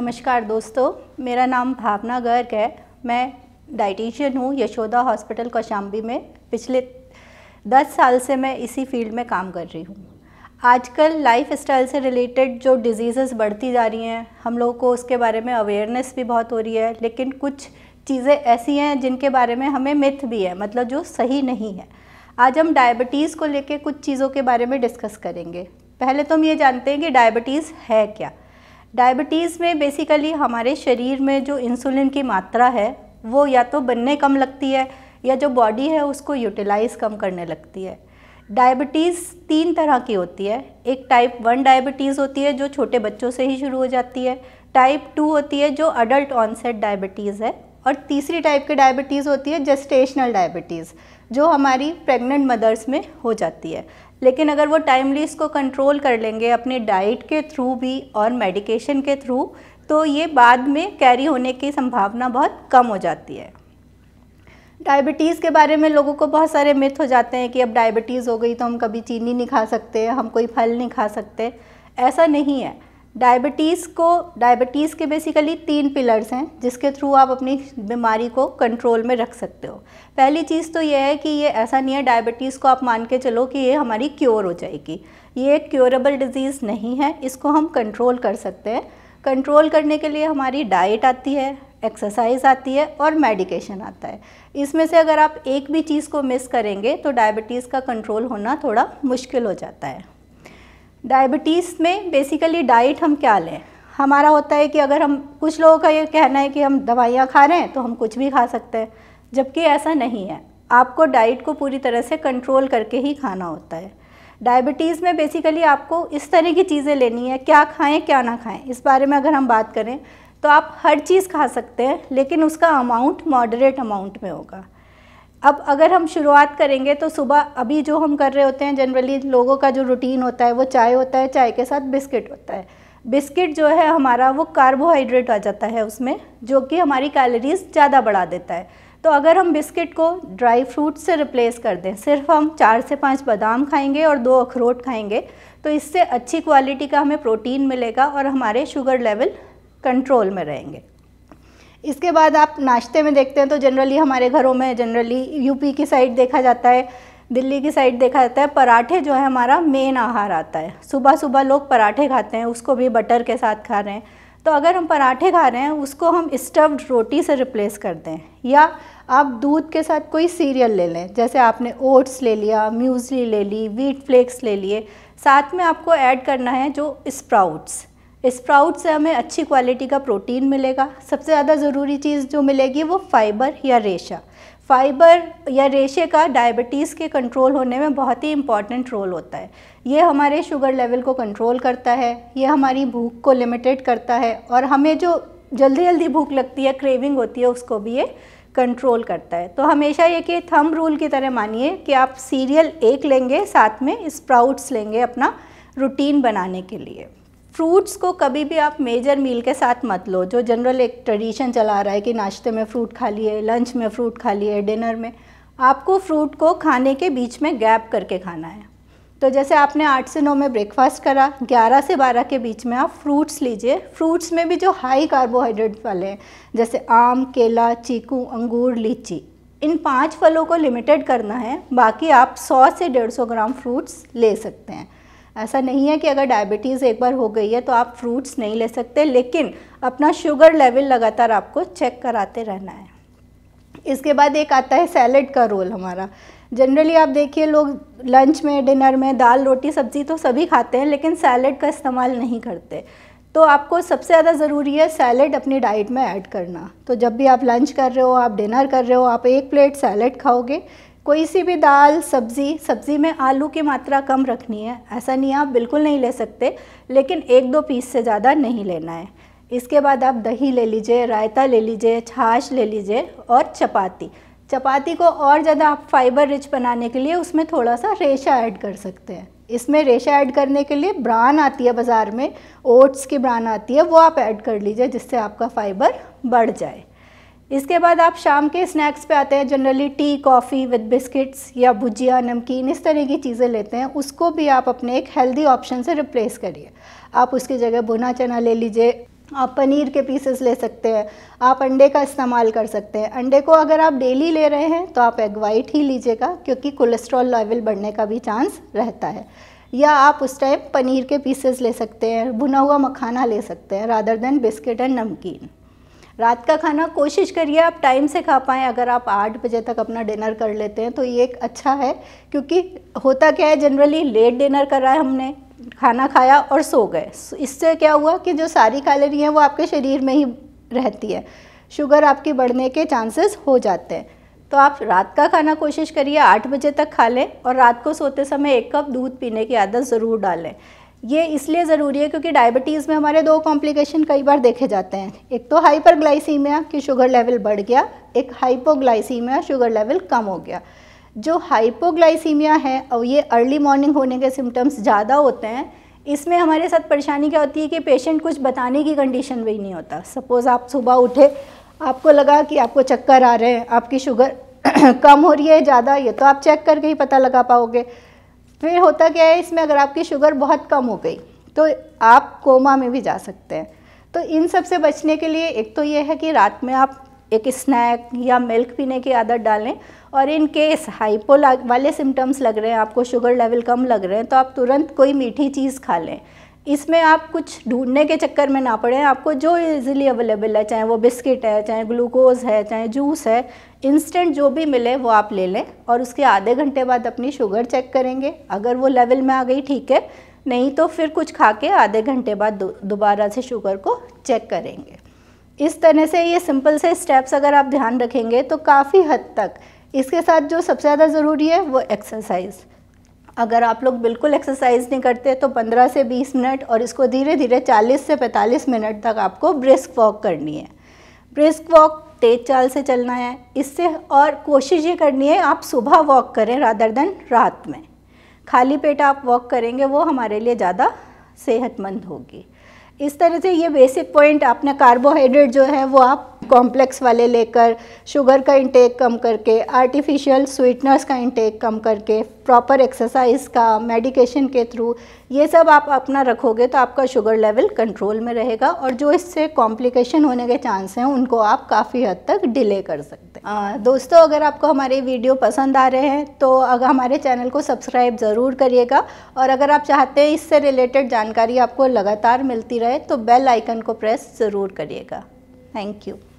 नमस्कार दोस्तों मेरा नाम भावना गर्ग है मैं डाइटिशियन हूँ यशोदा हॉस्पिटल कौशाम्बी में पिछले दस साल से मैं इसी फील्ड में काम कर रही हूँ आजकल लाइफ स्टाइल से रिलेटेड जो डिजीज़ेस बढ़ती जा रही हैं हम लोगों को उसके बारे में अवेयरनेस भी बहुत हो रही है लेकिन कुछ चीज़ें ऐसी हैं जिनके बारे में हमें मिथ भी है मतलब जो सही नहीं है आज हम डायबिटीज़ को लेके कुछ चीज़ों के बारे में डिस्कस करेंगे पहले तो हम ये जानते हैं कि डायबिटीज़ है क्या डायबिटीज़ में बेसिकली हमारे शरीर में जो इंसुलिन की मात्रा है वो या तो बनने कम लगती है या जो बॉडी है उसको यूटिलाइज़ कम करने लगती है डायबिटीज़ तीन तरह की होती है एक टाइप वन डायबिटीज़ होती है जो छोटे बच्चों से ही शुरू हो जाती है टाइप टू होती है जो अडल्ट ऑनसेट डायबिटीज़ है और तीसरी टाइप की डायबिटीज़ होती है जेस्टेशनल डायबिटीज़ जो हमारी प्रेग्नेंट मदर्स में हो जाती है लेकिन अगर वो टाइमली इसको कंट्रोल कर लेंगे अपने डाइट के थ्रू भी और मेडिकेशन के थ्रू तो ये बाद में कैरी होने की संभावना बहुत कम हो जाती है डायबिटीज़ के बारे में लोगों को बहुत सारे मिथ हो जाते हैं कि अब डायबिटीज़ हो गई तो हम कभी चीनी नहीं खा सकते हम कोई फल नहीं खा सकते ऐसा नहीं है डायबिटीज़ को डायबिटीज़ के बेसिकली तीन पिलर्स हैं जिसके थ्रू आप अपनी बीमारी को कंट्रोल में रख सकते हो पहली चीज़ तो यह है कि ये ऐसा नहीं है डायबिटीज़ को आप मान के चलो कि ये हमारी क्योर हो जाएगी ये एक क्योरेबल डिजीज़ नहीं है इसको हम कंट्रोल कर सकते हैं कंट्रोल करने के लिए हमारी डाइट आती है एक्सरसाइज आती है और मेडिकेशन आता है इसमें से अगर आप एक भी चीज़ को मिस करेंगे तो डायबिटीज़ का कंट्रोल होना थोड़ा मुश्किल हो जाता है डायबिटीज़ में बेसिकली डाइट हम क्या लें हमारा होता है कि अगर हम कुछ लोगों का ये कहना है कि हम दवाइयाँ खा रहे हैं तो हम कुछ भी खा सकते हैं जबकि ऐसा नहीं है आपको डाइट को पूरी तरह से कंट्रोल करके ही खाना होता है डायबिटीज़ में बेसिकली आपको इस तरह की चीज़ें लेनी है क्या खाएं क्या ना खाएं इस बारे में अगर हम बात करें तो आप हर चीज़ खा सकते हैं लेकिन उसका अमाउंट मॉडरेट अमाउंट में होगा अब अगर हम शुरुआत करेंगे तो सुबह अभी जो हम कर रहे होते हैं जनरली लोगों का जो रूटीन होता है वो चाय होता है चाय के साथ बिस्किट होता है बिस्किट जो है हमारा वो कार्बोहाइड्रेट आ जाता है उसमें जो कि हमारी कैलोरीज ज़्यादा बढ़ा देता है तो अगर हम बिस्किट को ड्राई फ्रूट से रिप्लेस कर दें सिर्फ हम चार से पाँच बादाम खाएंगे और दो अखरोट खाएंगे तो इससे अच्छी क्वालिटी का हमें प्रोटीन मिलेगा और हमारे शुगर लेवल कंट्रोल में रहेंगे इसके बाद आप नाश्ते में देखते हैं तो जनरली हमारे घरों में जनरली यूपी की साइड देखा जाता है दिल्ली की साइड देखा जाता है पराठे जो है हमारा मेन आहार आता है सुबह सुबह लोग पराठे खाते हैं उसको भी बटर के साथ खा रहे हैं तो अगर हम पराठे खा रहे हैं उसको हम स्टफ्ड रोटी से रिप्लेस कर दें या आप दूध के साथ कोई सीरियल ले लें जैसे आपने ओट्स ले लिया म्यूजली ले ली व्हीट फ्लेक्स ले लिए साथ में आपको ऐड करना है जो स्प्राउट्स स्प्राउट से हमें अच्छी क्वालिटी का प्रोटीन मिलेगा सबसे ज़्यादा ज़रूरी चीज़ जो मिलेगी वो फाइबर या रेशा फाइबर या रेशे का डायबिटीज़ के कंट्रोल होने में बहुत ही इम्पॉर्टेंट रोल होता है ये हमारे शुगर लेवल को कंट्रोल करता है ये हमारी भूख को लिमिटेड करता है और हमें जो जल्दी जल्दी भूख लगती है क्रेविंग होती है उसको भी ये कंट्रोल करता है तो हमेशा ये कि थम रूल की तरह मानिए कि आप सीरियल एक लेंगे साथ में स्प्राउट्स लेंगे अपना रूटीन बनाने के लिए फ्रूट्स को कभी भी आप मेजर मील के साथ मत लो जो जनरल एक ट्रेडिशन चला रहा है कि नाश्ते में फ्रूट खा लिए लंच में फ्रूट खा लिए डिनर में आपको फ्रूट को खाने के बीच में गैप करके खाना है तो जैसे आपने आठ से नौ में ब्रेकफास्ट करा ग्यारह से बारह के बीच में आप फ्रूट्स लीजिए फ्रूट्स में भी जो हाई कार्बोहाइड्रेट वाले हैं जैसे आम केला चीकू अंगूर लीची इन पांच फलों को लिमिटेड करना है बाकी आप 100 से 150 ग्राम फ्रूट्स ले सकते हैं ऐसा नहीं है कि अगर डायबिटीज़ एक बार हो गई है तो आप फ्रूट्स नहीं ले सकते लेकिन अपना शुगर लेवल लगातार आपको चेक कराते रहना है इसके बाद एक आता है सैलड का रोल हमारा जनरली आप देखिए लोग लंच में डिनर में दाल रोटी सब्ज़ी तो सभी खाते हैं लेकिन सैलड का इस्तेमाल नहीं करते तो आपको सबसे ज़्यादा ज़रूरी है सैलड अपनी डाइट में ऐड करना तो जब भी आप लंच कर रहे हो आप डिनर कर रहे हो आप एक प्लेट सैलड खाओगे कोई सी भी दाल सब्ज़ी सब्ज़ी में आलू की मात्रा कम रखनी है ऐसा नहीं आप बिल्कुल नहीं ले सकते लेकिन एक दो पीस से ज़्यादा नहीं लेना है इसके बाद आप दही ले लीजिए रायता ले लीजिए छाछ ले लीजिए और चपाती चपाती को और ज़्यादा आप फाइबर रिच बनाने के लिए उसमें थोड़ा सा रेशा ऐड कर सकते हैं इसमें रेशा ऐड करने के लिए ब्रान आती है बाज़ार में ओट्स की ब्रान आती है वो आप ऐड कर लीजिए जिससे आपका फाइबर बढ़ जाए इसके बाद आप शाम के स्नैक्स पे आते हैं generally tea coffee with biscuits या भुजिया नमकीन इस तरह की चीज़ें लेते हैं उसको भी आप अपने एक हेल्दी ऑप्शन से रिप्लेस करिए आप उसकी जगह भुना चना ले लीजिए आप पनीर के पीसेस ले सकते हैं आप अंडे का इस्तेमाल कर सकते हैं अंडे को अगर आप डेली ले रहे हैं तो आप एग वाइट ही लीजिएगा क्योंकि कोलेस्ट्रॉल लेवल बढ़ने का भी चांस रहता है या आप उस टाइम पनीर के पीसेस ले सकते हैं भुना हुआ मखाना ले सकते हैं रादर देन बिस्किट एंड नमकीन रात का खाना कोशिश करिए आप टाइम से खा पाएँ अगर आप आठ बजे तक अपना डिनर कर लेते हैं तो ये एक अच्छा है क्योंकि होता क्या है जनरली लेट डिनर करा है हमने खाना खाया और सो गए इससे क्या हुआ कि जो सारी कैलोरी हैं वो आपके शरीर में ही रहती है शुगर आपके बढ़ने के चांसेस हो जाते हैं तो आप रात का खाना कोशिश करिए आठ बजे तक खा लें और रात को सोते समय एक कप दूध पीने की आदत ज़रूर डालें ये इसलिए ज़रूरी है क्योंकि डायबिटीज़ में हमारे दो कॉम्प्लिकेशन कई बार देखे जाते हैं एक तो हाइपरग्लाइसीमिया कि शुगर लेवल बढ़ गया एक हाइपोग्लाइसीमिया शुगर लेवल कम हो गया जो हाइपोग्लाइसीमिया है और ये अर्ली मॉर्निंग होने के सिम्टम्स ज़्यादा होते हैं इसमें हमारे साथ परेशानी क्या होती है कि पेशेंट कुछ बताने की कंडीशन में ही नहीं होता सपोज़ आप सुबह उठे आपको लगा कि आपको चक्कर आ रहे हैं आपकी शुगर कम हो रही है ज़्यादा ये तो आप चेक करके ही पता लगा पाओगे फिर होता क्या है इसमें अगर आपकी शुगर बहुत कम हो गई तो आप कोमा में भी जा सकते हैं तो इन सब से बचने के लिए एक तो ये है कि रात में आप एक स्नैक या मिल्क पीने की आदत डालें और इन केस हाइपो वाले सिम्टम्स लग रहे हैं आपको शुगर लेवल कम लग रहे हैं तो आप तुरंत कोई मीठी चीज़ खा लें इसमें आप कुछ ढूंढने के चक्कर में ना पड़ें आपको जो इजीली अवेलेबल है चाहे वो बिस्किट है चाहे ग्लूकोज है चाहे जूस है इंस्टेंट जो भी मिले वो आप ले लें और उसके आधे घंटे बाद अपनी शुगर चेक करेंगे अगर वो लेवल में आ गई ठीक है नहीं तो फिर कुछ खा के आधे घंटे बाद दोबारा से शुगर को चेक करेंगे इस तरह से ये सिंपल से स्टेप्स अगर आप ध्यान रखेंगे तो काफ़ी हद तक इसके साथ जो सबसे ज़्यादा ज़रूरी है वो एक्सरसाइज़ अगर आप लोग बिल्कुल एक्सरसाइज नहीं करते तो 15 से 20 मिनट और इसको धीरे धीरे 40 से 45 मिनट तक आपको ब्रिस्क वॉक करनी है ब्रिस्क वॉक तेज चाल से चलना है इससे और कोशिश ये करनी है आप सुबह वॉक करें रादर देन रात में खाली पेट आप वॉक करेंगे वो हमारे लिए ज़्यादा सेहतमंद होगी इस तरह से ये बेसिक पॉइंट आपने कार्बोहाइड्रेट जो है वो आप कॉम्प्लेक्स वाले लेकर शुगर का इंटेक कम करके आर्टिफिशियल स्वीटनर्स का इंटेक कम करके प्रॉपर एक्सरसाइज का मेडिकेशन के थ्रू ये सब आप अपना रखोगे तो आपका शुगर लेवल कंट्रोल में रहेगा और जो इससे कॉम्प्लिकेशन होने के चांस हैं उनको आप काफ़ी हद तक डिले कर सकते हैं दोस्तों अगर आपको हमारे वीडियो पसंद आ रहे हैं तो अगर हमारे चैनल को सब्सक्राइब ज़रूर करिएगा और अगर आप चाहते हैं इससे रिलेटेड जानकारी आपको लगातार मिलती रहे तो बेल आइकन को प्रेस ज़रूर करिएगा थैंक यू